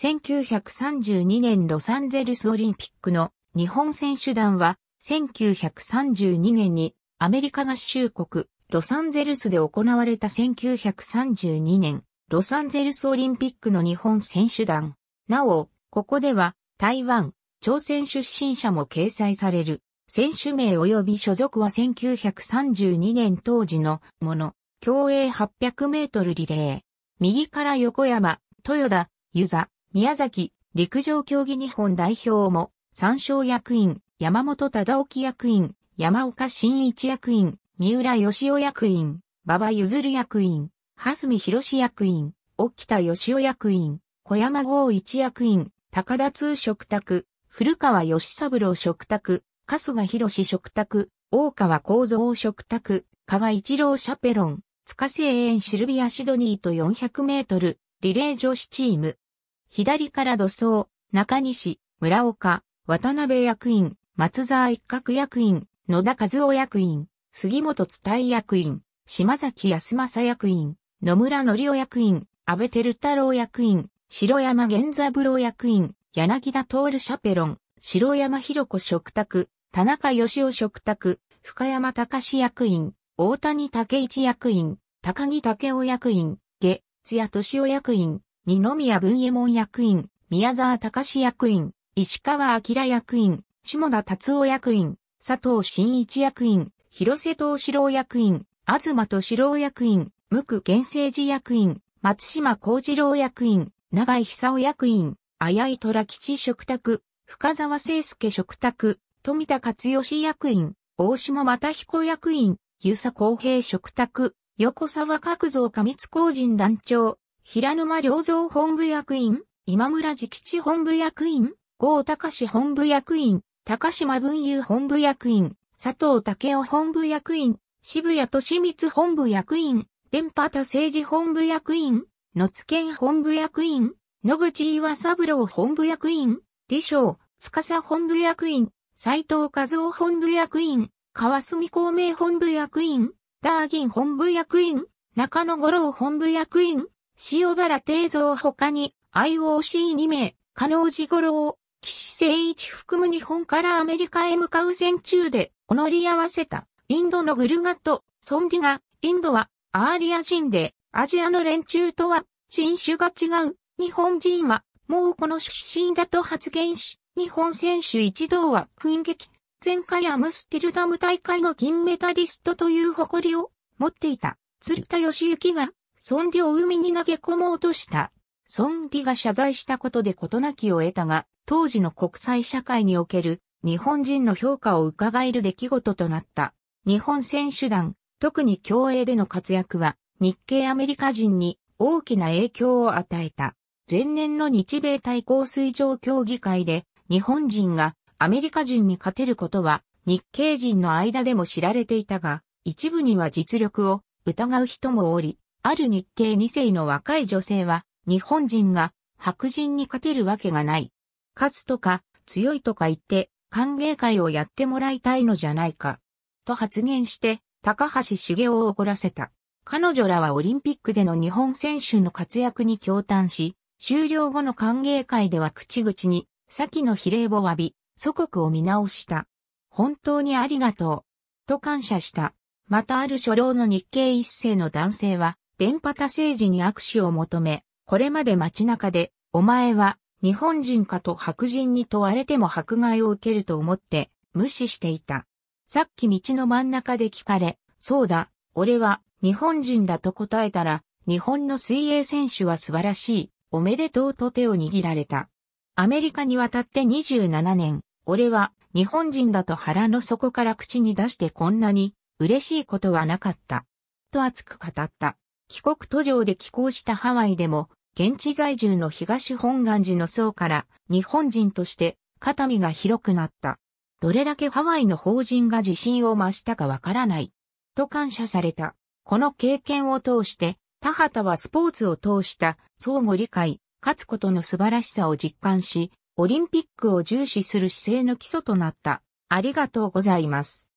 1932年ロサンゼルスオリンピックの日本選手団は、1932年にアメリカ合衆国ロサンゼルスで行われた1932年ロサンゼルスオリンピックの日本選手団。なお、ここでは台湾、朝鮮出身者も掲載される。選手名及び所属は1932年当時のもの、競泳800メートルリレー。右から横山、豊田、湯座、宮崎陸上競技日本代表も、参照役員、山本忠興役員、山岡新一役員、三浦義雄役員、馬場譲役員、蓮見博役員、沖田義雄役員、小山豪一役員、高田通食卓、古川義三郎食卓、春日博食卓、大川幸三食卓、加賀一郎シャペロン、塚製園シルビアシドニーと400メートル、リレー女子チーム。左から土葬、中西、村岡、渡辺役員、松沢一角役員、野田和夫役員、杉本伝役員、島崎康政役員、野村則夫役員、安倍照太郎役員、白山源三郎役員、柳田徹シャペロン、白山博子食卓、田中義夫食卓、深山隆役員、大谷武一役員、高木武夫役員、下、津谷敏夫役員、二宮文右衛門役員、宮沢隆役員、石川明役員、下田達夫役員、佐藤真一役員、広瀬藤四郎役員、東敏郎役員、無垢源政寺役員、松島幸次郎役員、長井久夫役員、綾井虎吉食卓、深沢聖介食卓、富田勝義役員、大島又彦役員、遊佐公平食卓、横沢角造上密工人団長、平沼良造本部役員、今村直吉本部役員、郷隆本部役員、高島文雄本部役員、佐藤武雄本部役員、渋谷敏光本部役員、電波田政治本部役員、野津健本部役員、野口岩三郎本部役員、李翔、司本部役員、斎藤和夫本部役員、川澄公明本部役員、ダーギン本部役員、中野五郎本部役員、塩原定蔵他に IOC2 名、加納治五郎、岸誠一含む日本からアメリカへ向かう戦中で、お乗り合わせた、インドのグルガと、ソンディが、インドは、アーリア人で、アジアの連中とは、人種が違う、日本人は、もうこの出身だと発言し、日本選手一同は奮撃。前回アムステルダム大会の銀メダリストという誇りを持っていた。鶴田義行はソンディを海に投げ込もうとした。ソンディが謝罪したことで事なきを得たが、当時の国際社会における日本人の評価を伺える出来事となった。日本選手団、特に競泳での活躍は日系アメリカ人に大きな影響を与えた。前年の日米対抗水上競技会で日本人がアメリカ人に勝てることは日系人の間でも知られていたが、一部には実力を疑う人もおり、ある日系2世の若い女性は、日本人が白人に勝てるわけがない。勝つとか、強いとか言って、歓迎会をやってもらいたいのじゃないか。と発言して、高橋茂雄を怒らせた。彼女らはオリンピックでの日本選手の活躍に驚嘆し、終了後の歓迎会では口々に、先の比例を詫び、祖国を見直した。本当にありがとう。と感謝した。またある初老の日系一世の男性は、電波多政治に握手を求め、これまで街中で、お前は日本人かと白人に問われても迫害を受けると思って無視していた。さっき道の真ん中で聞かれ、そうだ、俺は日本人だと答えたら、日本の水泳選手は素晴らしい、おめでとうと手を握られた。アメリカに渡って27年、俺は日本人だと腹の底から口に出してこんなに嬉しいことはなかった。と熱く語った。帰国途上で寄港したハワイでも、現地在住の東本願寺の層から日本人として肩身が広くなった。どれだけハワイの法人が自信を増したかわからない。と感謝された。この経験を通して、田畑はスポーツを通した相互理解、勝つことの素晴らしさを実感し、オリンピックを重視する姿勢の基礎となった。ありがとうございます。